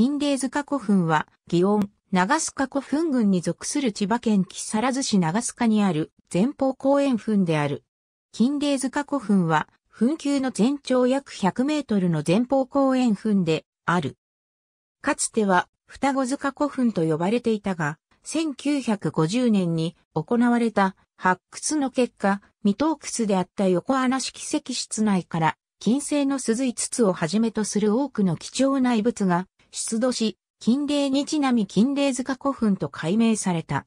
金霊塚古墳は、祇園、長須賀古墳群に属する千葉県木更津市長須賀にある前方後円墳である。金霊塚古墳は、墳丘の全長約100メートルの前方後円墳である。かつては、双子塚古墳と呼ばれていたが、1950年に行われた発掘の結果、未洞窟であった横穴式石室内から、金星の鈴い筒をはじめとする多くの貴重な遺物が出土し、金霊にちなみ金霊塚古墳と改名された。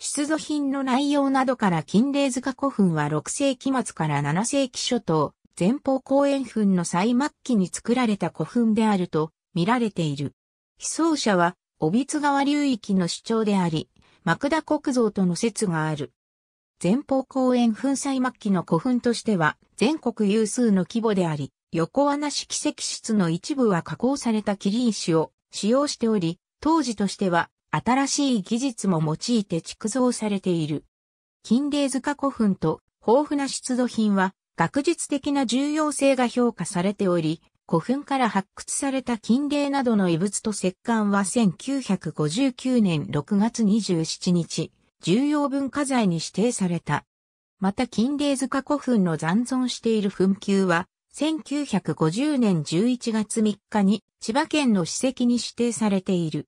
出土品の内容などから金霊塚古墳は6世紀末から7世紀初頭、前方後円墳の最末期に作られた古墳であると見られている。被葬者は、尾津川流域の主張であり、幕田国造との説がある。前方後円墳最末期の古墳としては、全国有数の規模であり、横穴式石室の一部は加工された切石を使用しており、当時としては新しい技術も用いて築造されている。金霊塚古墳と豊富な出土品は学術的な重要性が評価されており、古墳から発掘された金霊などの遺物と石棺は1959年6月27日、重要文化財に指定された。また金霊塚古墳の残存している墳丘は1950年11月3日に千葉県の史跡に指定されている。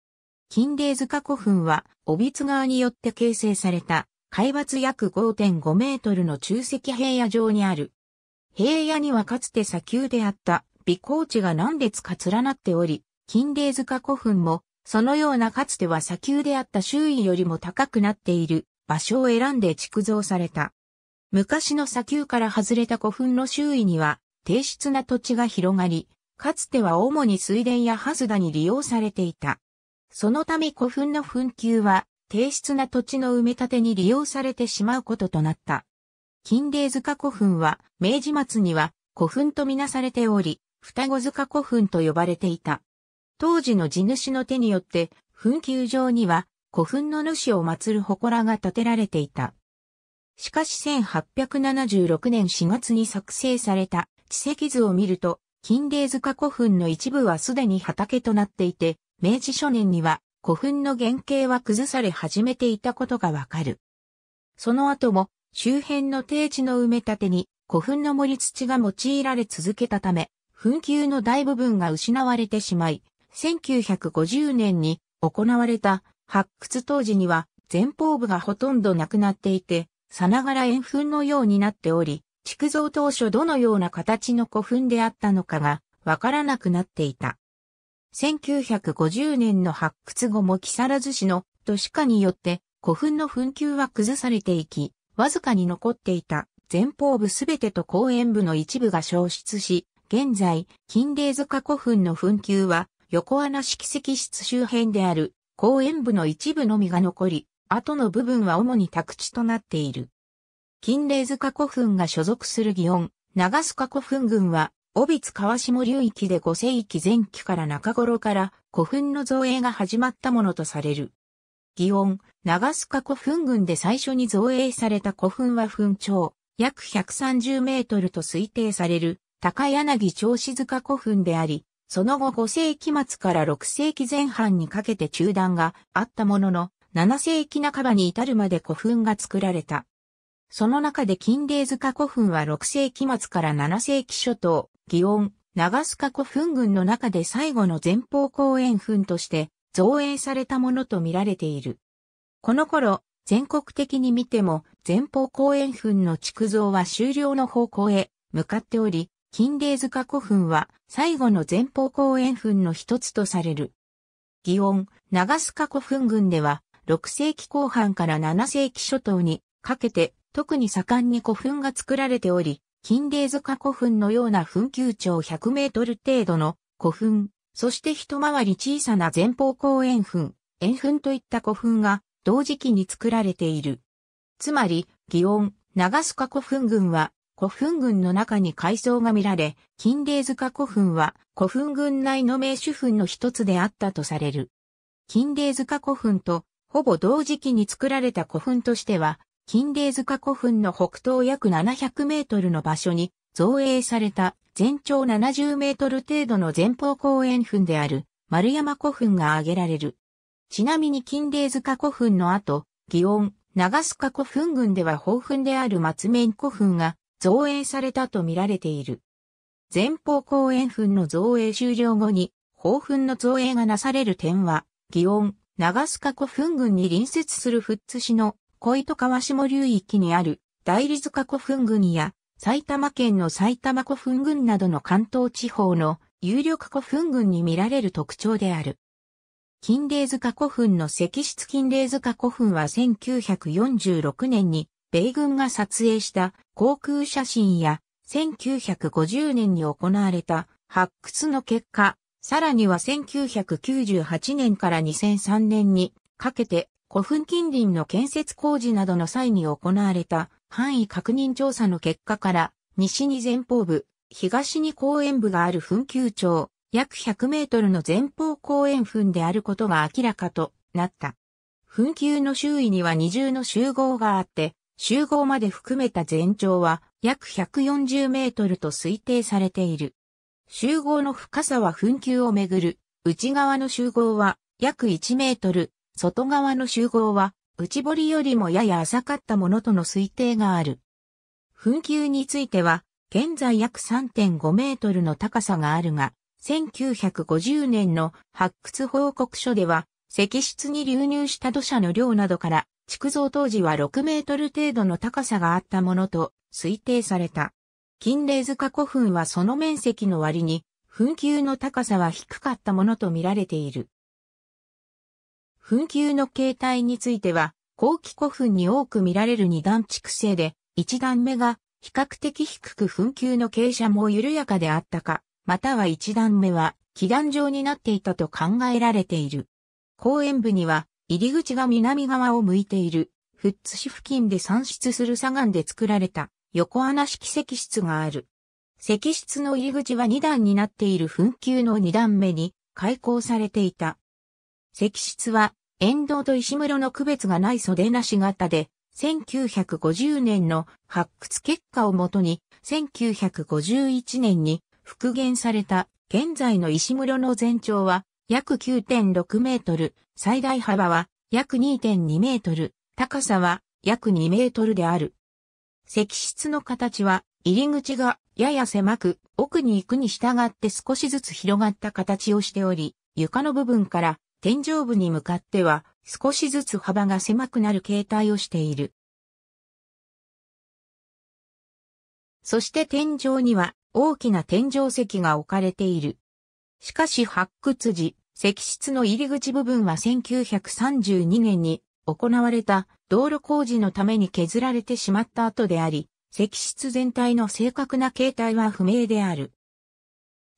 金霊塚古墳は、尾津川によって形成された、海抜約5.5メートルの中石平野上にある。平野にはかつて砂丘であった微高地が何列か連なっており、金霊塚古墳も、そのようなかつては砂丘であった周囲よりも高くなっている場所を選んで築造された。昔の砂丘から外れた古墳の周囲には、低質な土地が広がり、かつては主に水田やハスダに利用されていた。そのため古墳の墳丘は、低質な土地の埋め立てに利用されてしまうこととなった。金霊塚古墳は、明治末には古墳とみなされており、双子塚古墳と呼ばれていた。当時の地主の手によって、墳丘上には古墳の主を祀る祠が建てられていた。しかし1876年4月に作成された地石図を見ると、金霊塚古墳の一部はすでに畑となっていて、明治初年には古墳の原型は崩され始めていたことがわかる。その後も周辺の低地の埋め立てに古墳の盛り土が用いられ続けたため、墳丘の大部分が失われてしまい、1950年に行われた発掘当時には前方部がほとんどなくなっていて、さながら円墳のようになっており、築造当初どのような形の古墳であったのかがわからなくなっていた。1950年の発掘後も木更津市の都市化によって古墳の墳丘は崩されていき、わずかに残っていた前方部すべてと後円部の一部が消失し、現在、金霊塚古墳の墳丘は横穴式石室周辺である後円部の一部のみが残り、後の部分は主に宅地となっている。金霊塚古墳が所属する祇園、長須古墳群は、尾津川下流域で5世紀前期から中頃から古墳の造営が始まったものとされる。祇園、長須古墳群で最初に造営された古墳は墳長、約130メートルと推定される、高柳調子塚古墳であり、その後5世紀末から6世紀前半にかけて中断があったものの、7世紀半ばに至るまで古墳が作られた。その中で金霊塚古墳は6世紀末から7世紀初頭、祇園、長須賀古墳群の中で最後の前方後円墳として造営されたものと見られている。この頃、全国的に見ても前方後円墳の築造は終了の方向へ向かっており、金霊塚古墳は最後の前方後円墳の一つとされる。祇園、長須賀古墳群では6世紀後半から7世紀初頭にかけて特に盛んに古墳が作られており、金霊塚古墳のような墳丘長100メートル程度の古墳、そして一回り小さな前方後円墳、円墳といった古墳が同時期に作られている。つまり、祇園、長須賀古墳群は古墳群の中に階層が見られ、金霊塚古墳は古墳群内の名手墳の一つであったとされる。金霊塚古墳とほぼ同時期に作られた古墳としては金霊塚古墳の北東約700メートルの場所に造営された全長70メートル程度の前方後円墳である丸山古墳が挙げられる。ちなみに金霊塚古墳の後、祇園、長須賀古墳群では宝墳である松面古墳が造営されたと見られている。前方後円墳の造営終了後に、宝墳の造営がなされる点は、祇園、長須賀古墳群に隣接する富津市の小糸川下流域にある大理塚古墳群や埼玉県の埼玉古墳群などの関東地方の有力古墳群に見られる特徴である。金霊塚古墳の石室金霊塚古墳は1946年に米軍が撮影した航空写真や1950年に行われた発掘の結果、さらには1998年から2003年にかけて古墳近隣の建設工事などの際に行われた範囲確認調査の結果から、西に前方部、東に公園部がある墳丘町、約100メートルの前方公園墳であることが明らかとなった。墳丘の周囲には二重の集合があって、集合まで含めた全長は約140メートルと推定されている。集合の深さは墳丘をめぐる、内側の集合は約1メートル、外側の集合は、内堀よりもやや浅かったものとの推定がある。墳丘については、現在約3.5メートルの高さがあるが、1950年の発掘報告書では、石室に流入した土砂の量などから、築造当時は6メートル程度の高さがあったものと推定された。金霊塚古墳はその面積の割に、墳丘の高さは低かったものと見られている。墳丘の形態については、後期古墳に多く見られる二段築成で、一段目が比較的低く墳丘の傾斜も緩やかであったか、または一段目は気段状になっていたと考えられている。公園部には入り口が南側を向いている、富津市付近で産出する砂岩で作られた横穴式石室がある。石室の入り口は二段になっている墳丘の二段目に開口されていた。石室は沿道と石室の区別がない袖なし型で、1950年の発掘結果をもとに、1951年に復元された現在の石室の全長は約9.6メートル、最大幅は約2.2メートル、高さは約2メートルである。石室の形は入り口がやや狭く奥に行くに従って少しずつ広がった形をしており、床の部分から天井部に向かっては少しずつ幅が狭くなる形態をしている。そして天井には大きな天井石が置かれている。しかし発掘時、石室の入り口部分は1932年に行われた道路工事のために削られてしまった後であり、石室全体の正確な形態は不明である。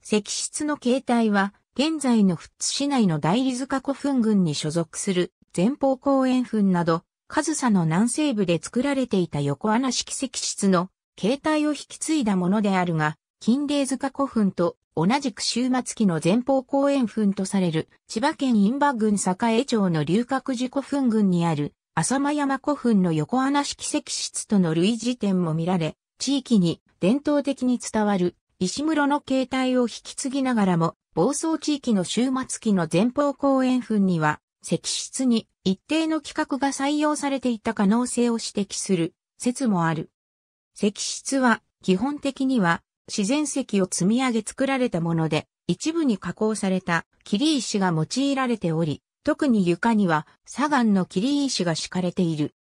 石室の形態は現在の富津市内の大理塚古墳群に所属する前方後円墳など、上総の南西部で作られていた横穴式石室の形態を引き継いだものであるが、金霊塚古墳と同じく終末期の前方後円墳とされる千葉県印馬郡栄町の龍角寺古墳群にある浅間山古墳の横穴式石室との類似点も見られ、地域に伝統的に伝わる石室の形態を引き継ぎながらも、暴走地域の終末期の前方後円墳には、石室に一定の規格が採用されていた可能性を指摘する説もある。石室は基本的には自然石を積み上げ作られたもので、一部に加工された切り石が用いられており、特に床には砂岩の切り石が敷かれている。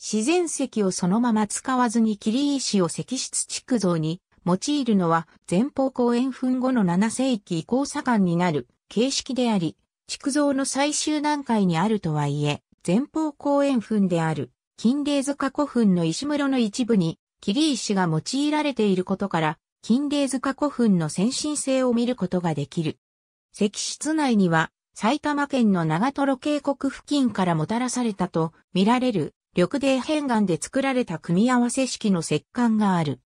自然石をそのまま使わずに切り石を石室築造に用いるのは前方後円墳後の7世紀以降左官になる形式であり、築造の最終段階にあるとはいえ、前方後円墳である金霊塚古墳の石室の一部に切石が用いられていることから、金霊塚古墳の先進性を見ることができる。石室内には、埼玉県の長瀞渓谷付近からもたらされたと見られる緑泥片岩で作られた組み合わせ式の石棺がある。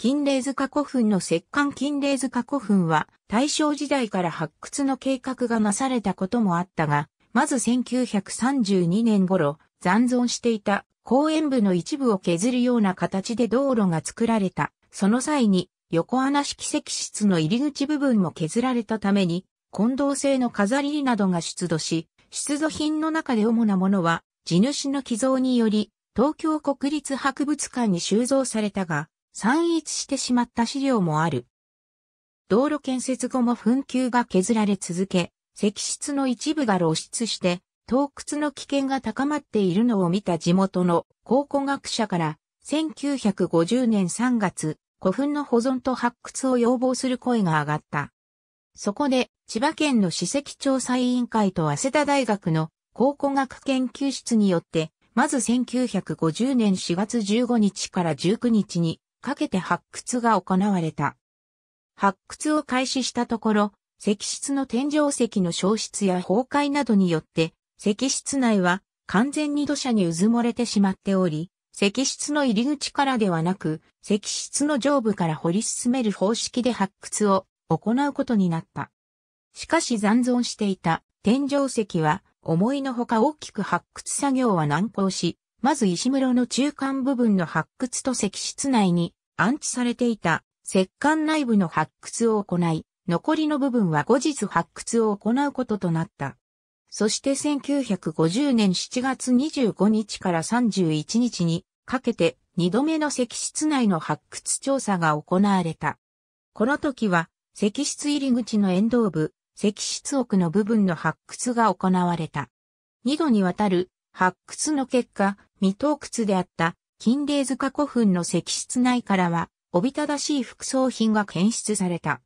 金霊塚古墳の石棺金霊塚古墳は大正時代から発掘の計画がなされたこともあったが、まず1932年頃残存していた公園部の一部を削るような形で道路が作られた。その際に横穴式石室の入り口部分も削られたために、混同性の飾りなどが出土し、出土品の中で主なものは地主の寄贈により東京国立博物館に収蔵されたが、散逸してしまった資料もある。道路建設後も紛糾が削られ続け、石室の一部が露出して、洞窟の危険が高まっているのを見た地元の考古学者から、1950年3月、古墳の保存と発掘を要望する声が上がった。そこで、千葉県の史跡調査委員会と早稲田大学の考古学研究室によって、まず1950年4月15日から19日に、かけて発掘が行われた。発掘を開始したところ、石室の天井石の消失や崩壊などによって、石室内は完全に土砂にうずもれてしまっており、石室の入り口からではなく、石室の上部から掘り進める方式で発掘を行うことになった。しかし残存していた天井石は思いのほか大きく発掘作業は難航し、まず石室の中間部分の発掘と石室内に安置されていた石棺内部の発掘を行い、残りの部分は後日発掘を行うこととなった。そして1950年7月25日から31日にかけて2度目の石室内の発掘調査が行われた。この時は石室入り口の沿道部、石室奥の部分の発掘が行われた。2度にわたる発掘の結果、未洞窟であった金霊塚古墳の石室内からは、おびただしい副葬品が検出された。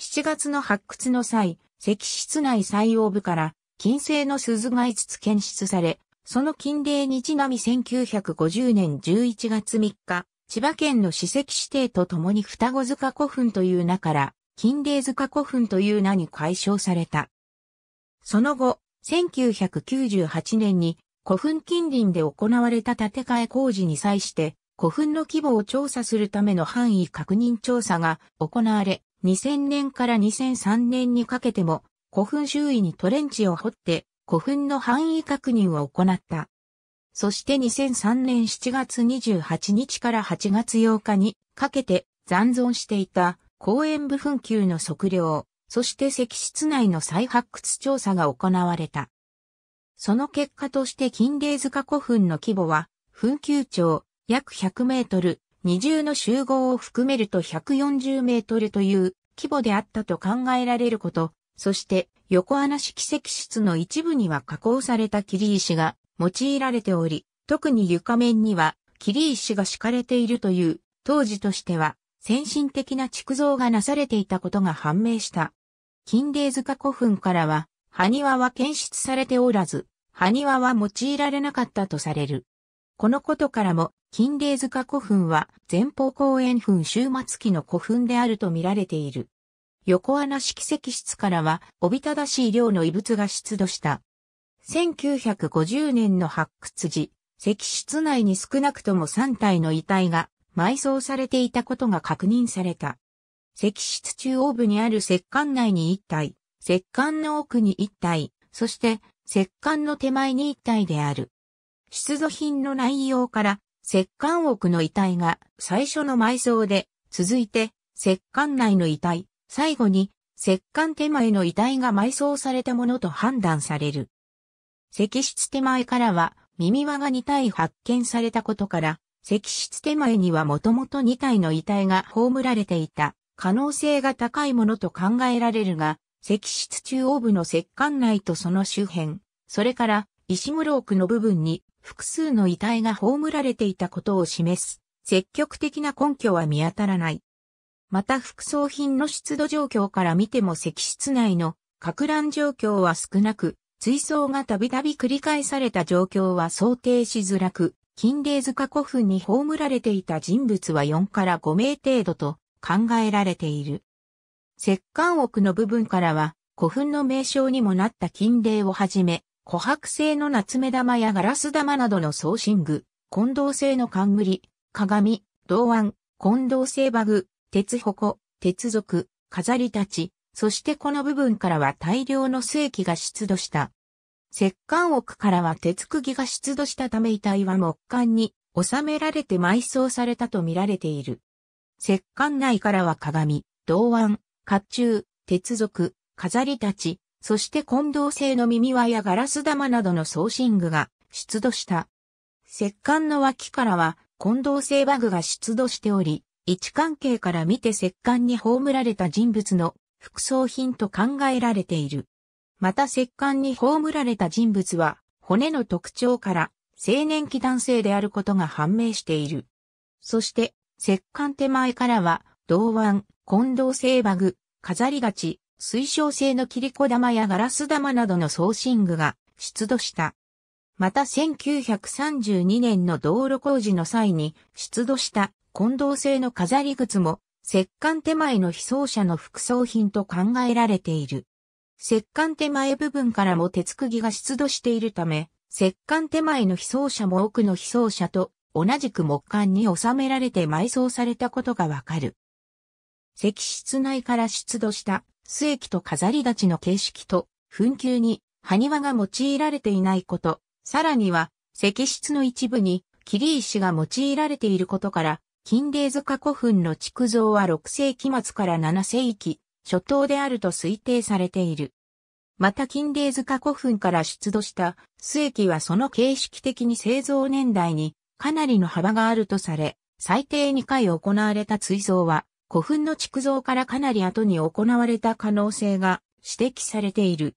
7月の発掘の際、石室内採用部から金製の鈴が5つ検出され、その金霊にちなみ1950年11月3日、千葉県の史跡指定とともに双子塚古墳という名から、金霊塚古墳という名に解消された。その後、1998年に古墳近隣で行われた建て替え工事に際して、古墳の規模を調査するための範囲確認調査が行われ、2000年から2003年にかけても、古墳周囲にトレンチを掘って、古墳の範囲確認を行った。そして2003年7月28日から8月8日にかけて残存していた公園部墳級の測量、そして石室内の再発掘調査が行われた。その結果として金霊塚古墳の規模は、墳丘長、約100メートル、二重の集合を含めると140メートルという規模であったと考えられること、そして横穴式石室の一部には加工された切り石が用いられており、特に床面には切石が敷かれているという、当時としては先進的な築造がなされていたことが判明した。金霊塚古墳からは、埴輪は検出されておらず、埴輪は用いられなかったとされる。このことからも、金霊塚古墳は前方後円墳終末期の古墳であると見られている。横穴式石室からは、おびただしい量の遺物が出土した。1950年の発掘時、石室内に少なくとも3体の遺体が埋葬されていたことが確認された。石室中央部にある石棺内に1体、石棺の奥に1体、そして石棺の手前に一体である。出土品の内容から、石棺奥の遺体が最初の埋葬で、続いて、石棺内の遺体、最後に、石棺手前の遺体が埋葬されたものと判断される。石室手前からは、耳輪が2体発見されたことから、石室手前にはもともと2体の遺体が葬られていた可能性が高いものと考えられるが、石室中央部の石棺内とその周辺、それから石室奥の部分に複数の遺体が葬られていたことを示す、積極的な根拠は見当たらない。また副葬品の出土状況から見ても石室内の格乱状況は少なく、追葬がたびたび繰り返された状況は想定しづらく、金霊塚古墳に葬られていた人物は4から5名程度と考えられている。石棺屋の部分からは、古墳の名称にもなった金霊をはじめ、琥珀製の夏目玉やガラス玉などの装身具、混同製の冠、鏡、銅腕、混同製馬具、鉄矛、鉄属、飾りたち、そしてこの部分からは大量の精気が出土した。石棺屋からは鉄釘が出土したため遺体は木棺に収められて埋葬されたと見られている。石棺内からは鏡、銅腕、甲冑、鉄属、飾りたち、そして混同性の耳輪やガラス玉などの装身具が出土した。石棺の脇からは混同性バグが出土しており、位置関係から見て石棺に葬られた人物の副葬品と考えられている。また石棺に葬られた人物は骨の特徴から青年期男性であることが判明している。そして石棺手前からは銅腕、混同性バグ、飾りがち、水晶製の切り子玉やガラス玉などの送信具が出土した。また1932年の道路工事の際に出土した混同性の飾り靴も石棺手前の被葬者の副葬品と考えられている。石棺手前部分からも鉄釘が出土しているため、石棺手前の被葬者も奥の被葬者と同じく木棺に収められて埋葬されたことがわかる。石室内から出土した末木と飾り立ちの形式と、紛糾に埴輪が用いられていないこと、さらには石室の一部に切石が用いられていることから、金霊塚古墳の築造は6世紀末から7世紀初頭であると推定されている。また金霊塚古墳から出土した末木はその形式的に製造年代にかなりの幅があるとされ、最低2回行われた追贈は古墳の築造からかなり後に行われた可能性が指摘されている。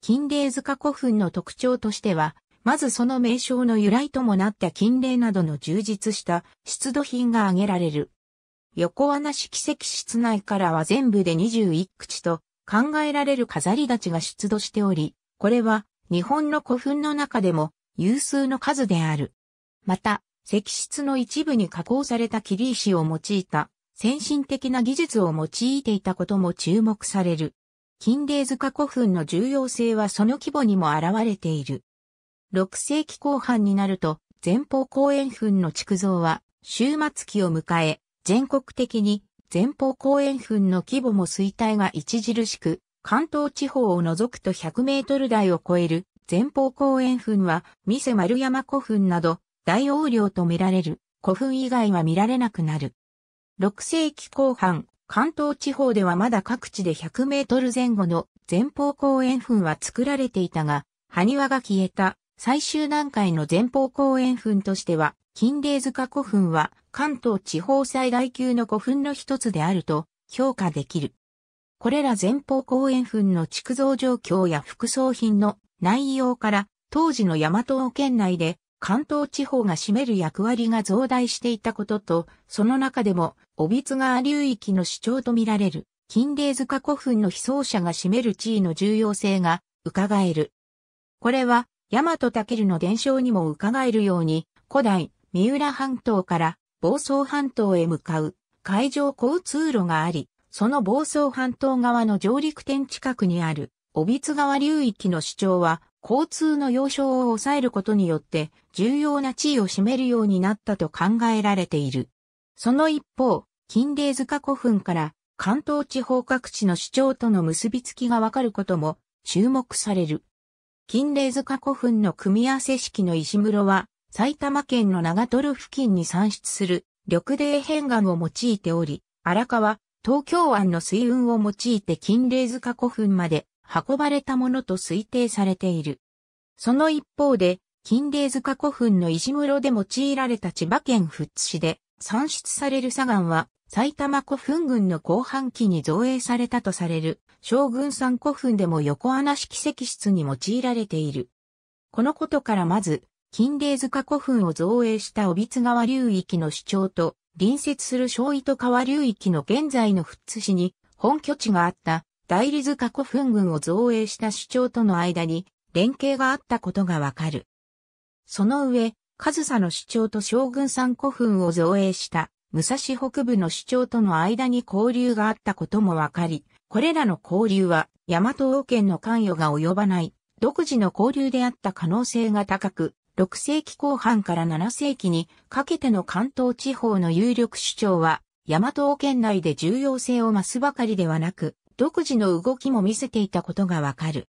金霊塚古墳の特徴としては、まずその名称の由来ともなった金霊などの充実した出土品が挙げられる。横穴式石室内からは全部で21口と考えられる飾り立ちが出土しており、これは日本の古墳の中でも有数の数である。また、石室の一部に加工された切石を用いた先進的な技術を用いていたことも注目される。近霊塚古墳の重要性はその規模にも現れている。6世紀後半になると、前方後円墳の築造は、終末期を迎え、全国的に前方後円墳の規模も衰退が著しく、関東地方を除くと100メートル台を超える前方後円墳は、三瀬丸山古墳など、大容量と見られる古墳以外は見られなくなる。6世紀後半、関東地方ではまだ各地で100メートル前後の前方公園墳は作られていたが、埴輪が消えた最終段階の前方公園墳としては、金霊塚古墳は関東地方最大級の古墳の一つであると評価できる。これら前方公園墳の築造状況や副葬品の内容から、当時の大和王県内で関東地方が占める役割が増大していたことと、その中でも、帯津川流域の主張とみられる、近霊塚古墳の被葬者が占める地位の重要性が伺える。これは、大和武の伝承にも伺えるように、古代、三浦半島から房総半島へ向かう海上交通路があり、その房総半島側の上陸点近くにある、帯津川流域の主張は、交通の要衝を抑えることによって重要な地位を占めるようになったと考えられている。その一方、金霊塚古墳から関東地方各地の主張との結びつきがわかることも注目される。金霊塚古墳の組み合わせ式の石室は埼玉県の長瀞付近に産出する緑泥変岩を用いており、荒川、東京湾の水運を用いて金霊塚古墳まで運ばれたものと推定されている。その一方で、金霊塚古墳の石室で用いられた千葉県富津市で産出される砂岩は埼玉古墳群の後半期に造営されたとされる将軍山古墳でも横穴式石室に用いられている。このことからまず、金霊塚古墳を造営した帯津川流域の主張と隣接する小糸川流域の現在の富津市に本拠地があった大理塚古墳群を造営した主張との間に連携があったことがわかる。その上、上佐の主張と将軍山古墳を造営した武蔵北部の主張との間に交流があったこともわかり、これらの交流は大和王権の関与が及ばない独自の交流であった可能性が高く、6世紀後半から7世紀にかけての関東地方の有力主張は、大和王権内で重要性を増すばかりではなく、独自の動きも見せていたことがわかる。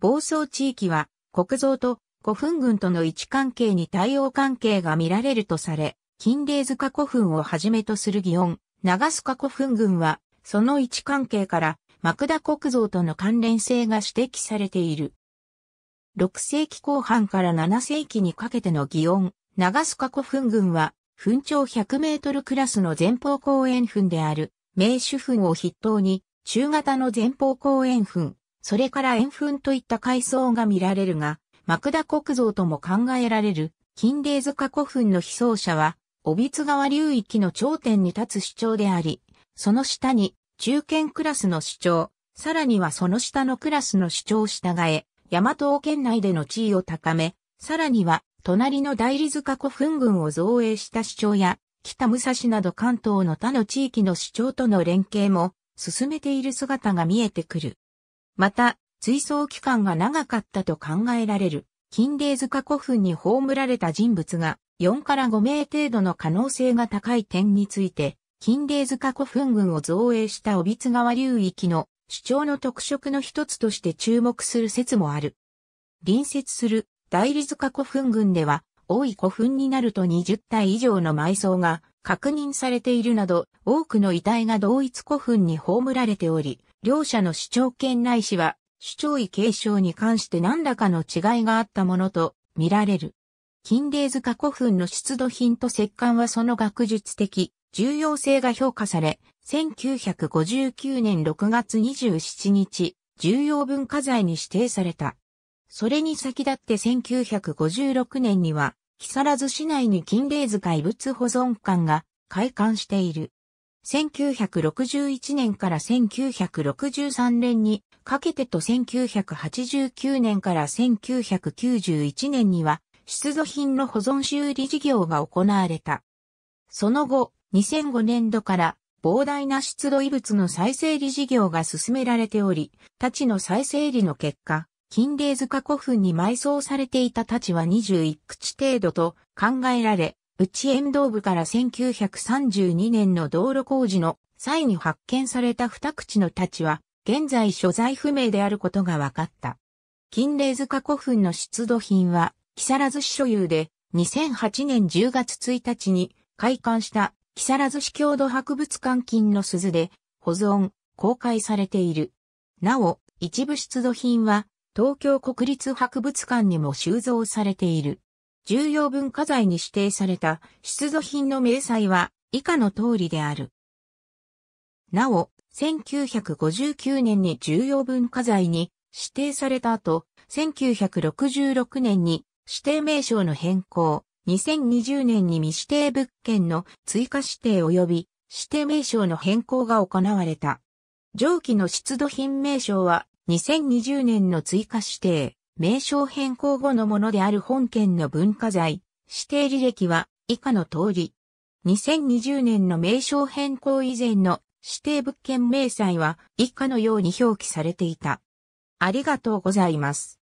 暴走地域は国造と古墳群との位置関係に対応関係が見られるとされ、金霊塚古墳をはじめとする祇園、長須賀古墳群は、その位置関係から、幕田国像との関連性が指摘されている。6世紀後半から7世紀にかけての祇園、長須賀古墳群は、墳長100メートルクラスの前方後円墳である、名手墳を筆頭に、中型の前方後円墳、それから円墳といった階層が見られるが、マクダ国像とも考えられる、近霊塚古墳の被葬者は、尾津川流域の頂点に立つ主張であり、その下に中堅クラスの主張、さらにはその下のクラスの主張を従え、大和王県内での地位を高め、さらには隣の大理塚古墳群を造営した主張や、北武蔵など関東の他の地域の主張との連携も進めている姿が見えてくる。また、追走期間が長かったと考えられる、金霊塚古墳に葬られた人物が4から5名程度の可能性が高い点について、金霊塚古墳群を造営した帯津川流域の主張の特色の一つとして注目する説もある。隣接する大理塚古墳群では、多い古墳になると20体以上の埋葬が確認されているなど、多くの遺体が同一古墳に葬られており、両者の主張権内視しは、主張位継承に関して何らかの違いがあったものと見られる。金霊塚古墳の出土品と石棺はその学術的重要性が評価され、1959年6月27日、重要文化財に指定された。それに先立って1956年には、木更津市内に金霊図怪物保存館が開館している。1961年から1963年にかけてと1989年から1991年には出土品の保存修理事業が行われた。その後、2005年度から膨大な出土遺物の再整理事業が進められており、たちの再整理の結果、金霊塚古墳に埋葬されていた太刀は21口程度と考えられ、内縁道部から1932年の道路工事の際に発見された二口の太刀は、現在所在不明であることが分かった。金霊塚古墳の出土品は、木更津市所有で、2008年10月1日に開館した木更津市郷土博物館金の鈴で保存、公開されている。なお、一部出土品は東京国立博物館にも収蔵されている。重要文化財に指定された出土品の明細は以下の通りである。なお、1959年に重要文化財に指定された後、1966年に指定名称の変更、2020年に未指定物件の追加指定及び指定名称の変更が行われた。上記の出土品名称は2020年の追加指定、名称変更後のものである本県の文化財、指定履歴は以下の通り。2020年の名称変更以前の指定物件明細は以下のように表記されていた。ありがとうございます。